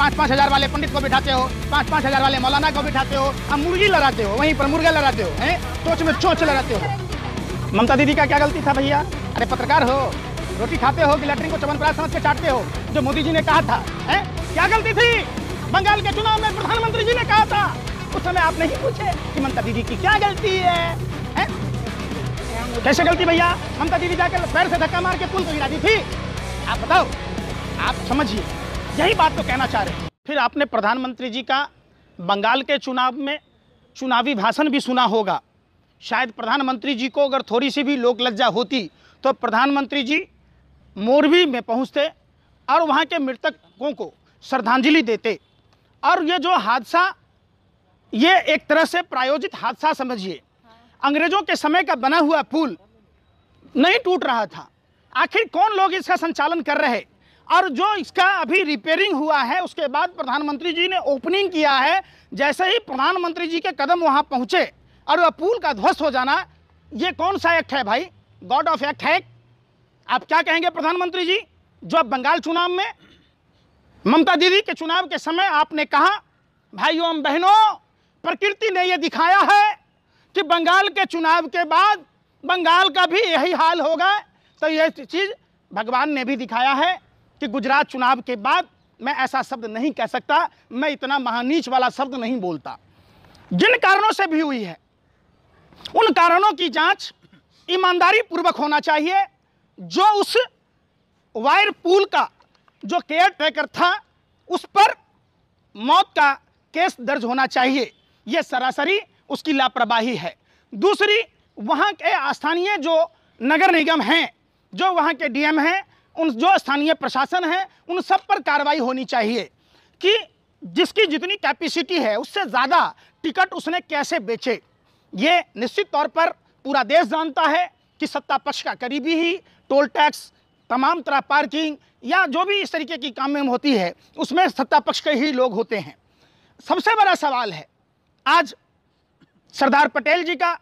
पाँच पाँच हजार वाले पंडित को बिठाते हो पाँच पाँच हजार वाले मौलाना को बिठाते हो अब मुर्गी लड़ाते हो वहीं पर मुर्गा लड़ाते हो हैं चोच में चोच लड़ाते हो ममता दीदी का क्या गलती था भैया अरे पत्रकार हो रोटी खाते हो कि लैटरिन को चवनप्राश समझ के चाटते हो जो मोदी जी ने कहा था है क्या गलती थी बंगाल के चुनाव में प्रधानमंत्री जी ने कहा था उस समय आप नहीं पूछे कि ममता दीदी की क्या गलती है, है? कैसे गलती भैया ममता दीदी जाकर पैर से धक्का मार के पुल को गिरा दी थी आप बताओ आप समझिए यही बात तो कहना चाह रहे फिर आपने प्रधानमंत्री जी का बंगाल के चुनाव में चुनावी भाषण भी सुना होगा शायद प्रधानमंत्री जी को अगर थोड़ी सी भी लोक लज्जा होती तो प्रधानमंत्री जी मोरवी में पहुंचते और वहां के मृतकों को श्रद्धांजलि देते और ये जो हादसा ये एक तरह से प्रायोजित हादसा समझिए अंग्रेजों के समय का बना हुआ पुल नहीं टूट रहा था आखिर कौन लोग इसका संचालन कर रहे और जो इसका अभी रिपेयरिंग हुआ है उसके बाद प्रधानमंत्री जी ने ओपनिंग किया है जैसे ही प्रधानमंत्री जी के कदम वहाँ पहुँचे और वह पुल का ध्वस्त हो जाना ये कौन सा एक्ट है भाई गॉड ऑफ एक्ट है आप क्या कहेंगे प्रधानमंत्री जी जो अब बंगाल चुनाव में ममता दीदी के चुनाव के समय आपने कहा भाइयों बहनों प्रकृति ने यह दिखाया है कि बंगाल के चुनाव के बाद बंगाल का भी यही हाल होगा तो यह चीज़ भगवान ने भी दिखाया है कि गुजरात चुनाव के बाद मैं ऐसा शब्द नहीं कह सकता मैं इतना महानीच वाला शब्द नहीं बोलता जिन कारणों से भी हुई है उन कारणों की जांच ईमानदारी पूर्वक होना चाहिए जो उस वायर पूल का जो केयर ट्रेकर था उस पर मौत का केस दर्ज होना चाहिए यह सरासरी उसकी लापरवाही है दूसरी वहां के स्थानीय जो नगर निगम हैं जो वहां के डीएम हैं उन जो स्थानीय प्रशासन है उन सब पर कार्रवाई होनी चाहिए कि जिसकी जितनी कैपेसिटी है उससे ज़्यादा टिकट उसने कैसे बेचे ये निश्चित तौर पर पूरा देश जानता है कि सत्ता पक्ष का करीबी ही टोल टैक्स तमाम तरह पार्किंग या जो भी इस तरीके की काम में होती है उसमें सत्ता पक्ष के ही लोग होते हैं सबसे बड़ा सवाल है आज सरदार पटेल जी का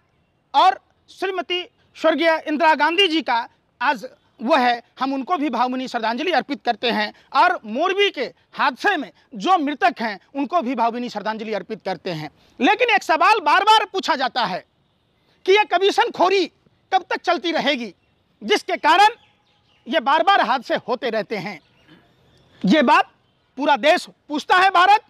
और श्रीमती स्वर्गीय इंदिरा गांधी जी का आज वह है हम उनको भी भावभीनी श्रद्धांजलि अर्पित करते हैं और मोरबी के हादसे में जो मृतक हैं उनको भी भावभीनी श्रद्धांजलि अर्पित करते हैं लेकिन एक सवाल बार बार पूछा जाता है कि यह कमीशन खोरी कब तक चलती रहेगी जिसके कारण ये बार बार हादसे होते रहते हैं ये बात पूरा देश पूछता है भारत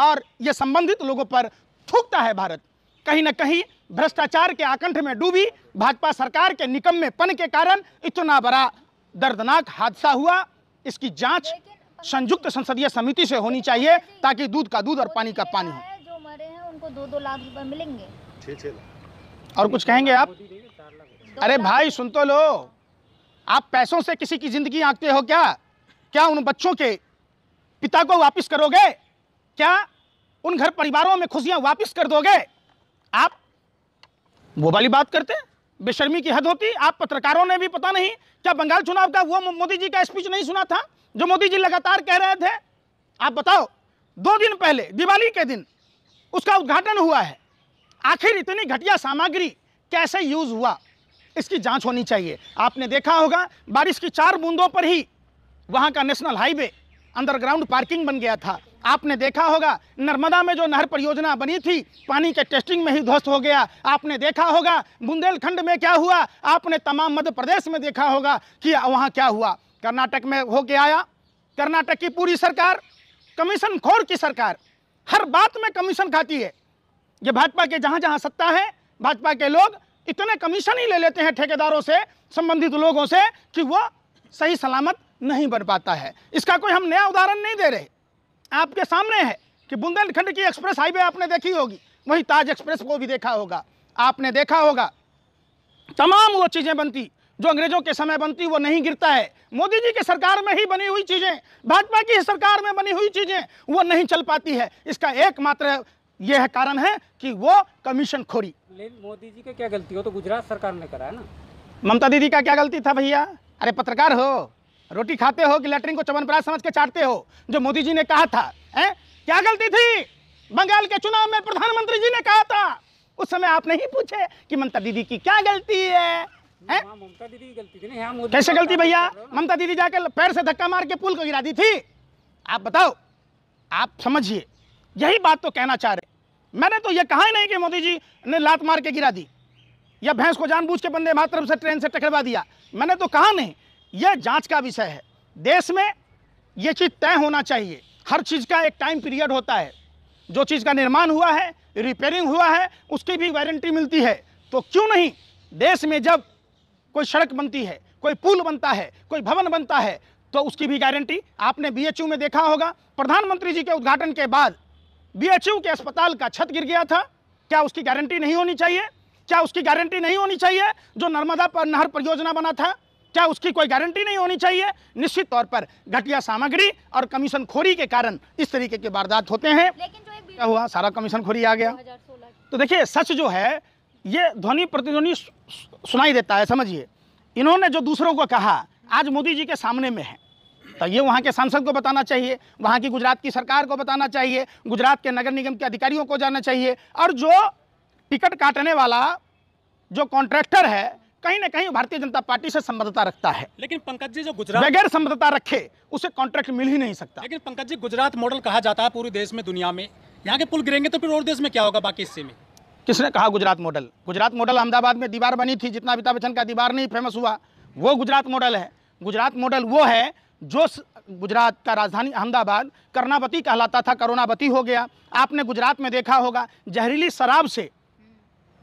और ये संबंधित लोगों पर थूकता है भारत कहीं ना कहीं भ्रष्टाचार के आकंठ में डूबी भाजपा सरकार के निकम में पन के कारण इतना बड़ा दर्दनाक हादसा हुआ इसकी जांच संयुक्त संसदीय समिति से होनी चाहिए ताकि दूध का दूध और पानी का पानी हो जो मरे हैं उनको दो दो लाख रुपए मिलेंगे छे छे और कुछ कहेंगे आप अरे भाई सुन तो लो आप पैसों से किसी की जिंदगी आंकते हो क्या क्या उन बच्चों के पिता को वापिस करोगे क्या उन घर परिवारों में खुशियां वापिस कर दोगे आप वो वाली बात करते बेशर्मी की हद होती आप पत्रकारों ने भी पता नहीं क्या बंगाल चुनाव का वो मोदी जी का स्पीच नहीं सुना था जो मोदी जी लगातार कह रहे थे आप बताओ दो दिन पहले दिवाली के दिन उसका उद्घाटन हुआ है आखिर इतनी घटिया सामग्री कैसे यूज हुआ इसकी जांच होनी चाहिए आपने देखा होगा बारिश की चार बूंदों पर ही वहाँ का नेशनल हाईवे अंडरग्राउंड पार्किंग बन गया था आपने देखा होगा नर्मदा में जो नहर परियोजना बनी थी पानी के टेस्टिंग में ही ध्वस्त हो गया आपने देखा होगा बुंदेलखंड में क्या हुआ आपने तमाम मध्य प्रदेश में देखा होगा कि वहाँ क्या हुआ कर्नाटक में हो के आया कर्नाटक की पूरी सरकार कमीशन खोर की सरकार हर बात में कमीशन खाती है ये भाजपा के जहाँ जहाँ सत्ता है भाजपा के लोग इतने कमीशन ही ले लेते हैं ठेकेदारों से संबंधित लोगों से कि वो सही सलामत नहीं बन पाता है इसका कोई हम नया उदाहरण नहीं दे रहे आपके सामने है कि बुंदेलखंड की एक्सप्रेस हाईवे आपने देखी होगी वहीं ताज एक्सप्रेस को भी देखा होगा आपने देखा होगा तमाम वो चीज़ें बनती जो अंग्रेजों के समय बनती वो नहीं गिरता है मोदी जी की सरकार में ही बनी हुई चीज़ें भाजपा की सरकार में बनी हुई चीज़ें वो नहीं चल पाती है इसका एकमात्र यह है कारण है कि वो कमीशन खोरी मोदी जी की क्या गलती हो तो गुजरात सरकार ने करा है ना ममता दीदी का क्या गलती था भैया अरे पत्रकार हो रोटी खाते हो कि लेटरिन को चवनप्राश समझ के चाटते हो जो मोदी जी ने कहा था है क्या गलती थी बंगाल के चुनाव में प्रधानमंत्री जी ने कहा था उस समय आप नहीं पूछे कि ममता दीदी की क्या गलती है हाँ, ममता दीदी की गलती थी ना कैसे गलती भैया ममता दीदी जाकर पैर से धक्का मार के पुल को गिरा दी थी आप बताओ आप समझिए यही बात तो कहना चाह रहे मैंने तो ये कहा ही नहीं कि मोदी जी ने लात मार के गिरा दी या भैंस को जानबूझ के बंदे मातरम से ट्रेन से टकरवा दिया मैंने तो कहा नहीं यह जांच का विषय है देश में ये चीज़ तय होना चाहिए हर चीज़ का एक टाइम पीरियड होता है जो चीज़ का निर्माण हुआ है रिपेयरिंग हुआ है उसकी भी वारंटी मिलती है तो क्यों नहीं देश में जब कोई सड़क बनती है कोई पुल बनता है कोई भवन बनता है तो उसकी भी गारंटी आपने बीएचयू में देखा होगा प्रधानमंत्री जी के उद्घाटन के बाद बीएचयू के अस्पताल का छत गिर गया था क्या उसकी गारंटी नहीं होनी चाहिए क्या उसकी गारंटी नहीं होनी चाहिए जो नर्मदा पर नहर परियोजना बना था क्या उसकी कोई गारंटी नहीं होनी चाहिए निश्चित तौर पर घटिया सामग्री और कमीशन खोरी के कारण इस तरीके के वारदात होते हैं क्या हुआ सारा कमीशन खोरी आ गया तो देखिए सच जो है ये ध्वनि प्रतिध्वनि सुनाई देता है समझिए इन्होंने जो दूसरों को कहा आज मोदी जी के सामने में है तो ये वहाँ के सांसद को बताना चाहिए वहाँ की गुजरात की सरकार को बताना चाहिए गुजरात के नगर निगम के अधिकारियों को जाना चाहिए और जो टिकट काटने वाला जो कॉन्ट्रैक्टर है कहीं ना कहीं भारतीय जनता पार्टी से संबद्धता रखता है लेकिन पंकज जी जो गुजरात बगैर संबद्धता रखे उसे कॉन्ट्रैक्ट मिल ही नहीं सकता लेकिन पंकज जी गुजरात मॉडल कहा जाता है पूरे देश में दुनिया में यहाँ के पुल गिरेंगे तो फिर और देश में क्या होगा बाकी हिस्से में किसने कहा गुजरात मॉडल गुजरात मॉडल अहमदाबाद में दीवार बनी थी जितना अमिताभ बच्चन का दीवार नहीं फेमस हुआ वो गुजरात मॉडल है गुजरात मॉडल वो है जो गुजरात का राजधानी अहमदाबाद करुणावती कहलाता था करोनावती हो गया आपने गुजरात में देखा होगा जहरीली शराब से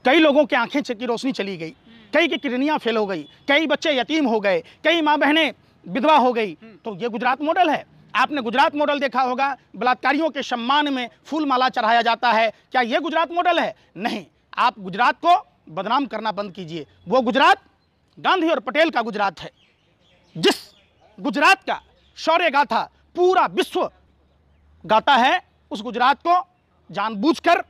कई लोगों की आंखें की रोशनी चली गई कई की किडनियाँ फेल हो गई कई बच्चे यतीम हो गए कई माँ बहनें विधवा हो गई हम्म। तो ये गुजरात मॉडल है आपने गुजरात मॉडल देखा होगा बलात्कारियों के सम्मान में फूल माला चढ़ाया जाता है क्या ये गुजरात मॉडल है नहीं आप गुजरात को बदनाम करना बंद कीजिए वो गुजरात गांधी और पटेल का गुजरात है जिस गुजरात का शौर्य गाथा पूरा विश्व गाता है उस गुजरात को जानबूझकर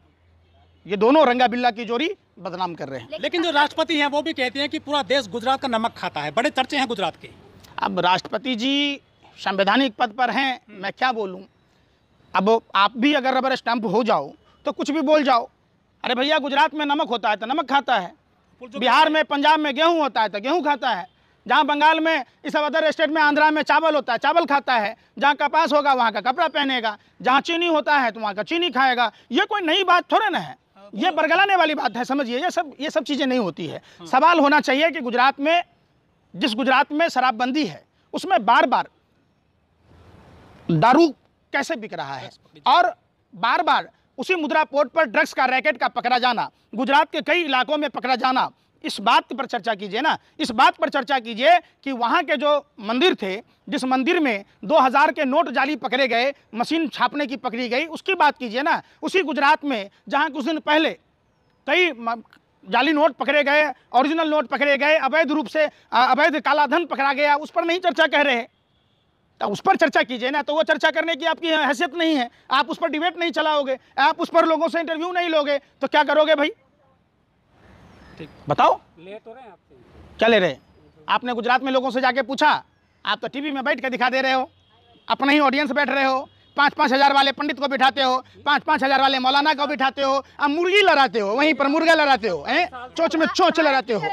ये दोनों रंगा बिल्ला की जोड़ी बदनाम कर रहे हैं लेकिन जो राष्ट्रपति हैं वो भी कहते हैं कि पूरा देश गुजरात का नमक खाता है बड़े चर्चे हैं गुजरात के अब राष्ट्रपति जी संवैधानिक पद पर हैं हम्म। मैं क्या बोलूँ अब आप भी अगर रबर स्टम्प हो जाओ तो कुछ भी बोल जाओ अरे भैया गुजरात में नमक होता है तो नमक खाता है बिहार में पंजाब में गेहूँ होता है तो गेहूँ खाता है जहाँ बंगाल में इस अदर स्टेट में आंध्रा में चावल होता है चावल खाता है जहाँ कपास होगा वहाँ का कपड़ा पहनेगा जहाँ चीनी होता है तो वहाँ का चीनी खाएगा ये कोई नई बात थोड़े ना है ये बरगलाने वाली बात है समझिए ये सब ये सब चीज़ें नहीं होती है हाँ। सवाल होना चाहिए कि गुजरात में जिस गुजरात में शराबबंदी है उसमें बार बार दारू कैसे बिक रहा है और बार बार उसी मुद्रा पोर्ट पर ड्रग्स का रैकेट का पकड़ा जाना गुजरात के कई इलाकों में पकड़ा जाना इस बात पर चर्चा कीजिए ना इस बात पर चर्चा कीजिए कि वहाँ के जो मंदिर थे जिस मंदिर में 2000 के नोट जाली पकड़े गए मशीन छापने की पकड़ी गई उसकी बात कीजिए ना उसी गुजरात में जहाँ कुछ दिन पहले कई जाली नोट पकड़े गए ओरिजिनल नोट पकड़े गए अवैध रूप से अवैध कालाधन पकड़ा गया उस पर नहीं चर्चा कह रहे हैं तो उस पर चर्चा कीजिए ना तो वो चर्चा करने की आपकी हैसियत नहीं है आप उस पर डिबेट नहीं चलाओगे आप उस पर लोगों से इंटरव्यू नहीं लोगे तो क्या करोगे भाई ठीक बताओ ले तो रहे आपसे क्या ले रहे आपने गुजरात में लोगों से जाके पूछा आप तो टीवी में बैठ कर दिखा दे रहे हो अपने ही ऑडियंस बैठ रहे हो पाँच पाँच हज़ार वाले पंडित को बिठाते हो पाँच पाँच हज़ार वाले मौलाना को बिठाते हो आप मुर्गी लड़ाते हो वहीं पर मुर्गा लड़ाते हो हैं चोच तो में चोच लड़ाते हो